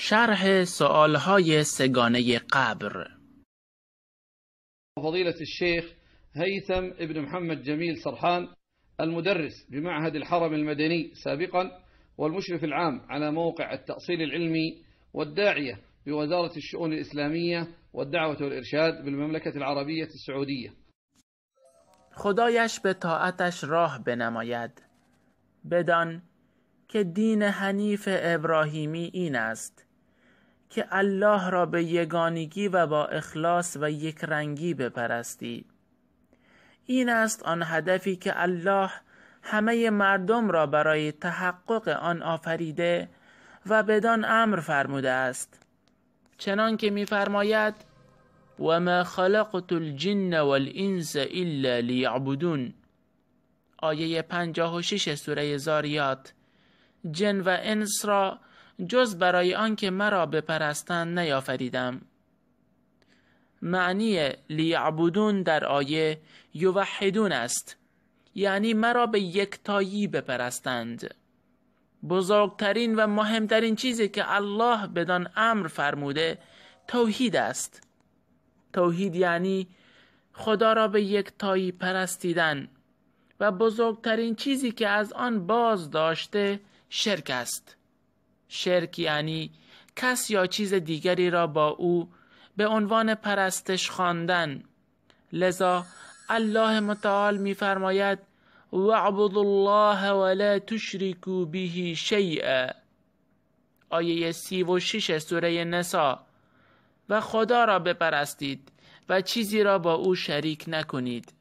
شرح های سگانه قبر فضيلة الشيخ هيثم ابن محمد جميل سرحان المدرس بمعهد الحرم المدني سابقا والمشرف العام على موقع التأصيل العلمي والداعية بوزارة الشؤون الإسلامية والدعوة والإرشاد بالمملكة العربية السعودية خدایش به طاعتش راه بنماید بدان که دین حنیف ابراهیمی این است که الله را به یگانگی و با اخلاص و یکرنگی بپرستی این است آن هدفی که الله همه مردم را برای تحقق آن آفریده و بدان امر فرموده است چنان که میفرماید و ما خلقت الجن والانس الا لیعبدون آیه 56 سوره زاریات جن و انس را جز برای آنکه مرا بپرستند نیافریدم معنی لیعبدون در آیه یوحدون است یعنی مرا به یکتایی بپرستند بزرگترین و مهمترین چیزی که الله بدان امر فرموده توحید است توحید یعنی خدا را به یکتایی پرستیدن و بزرگترین چیزی که از آن باز داشته شرک است شرک یعنی کس یا چیز دیگری را با او به عنوان پرستش خواندن لذا الله متعال میفرماید وعبد الله ولا تشرکو به شیئا آیه سی و شیش سوره نسا و خدا را بپرستید و چیزی را با او شریک نکنید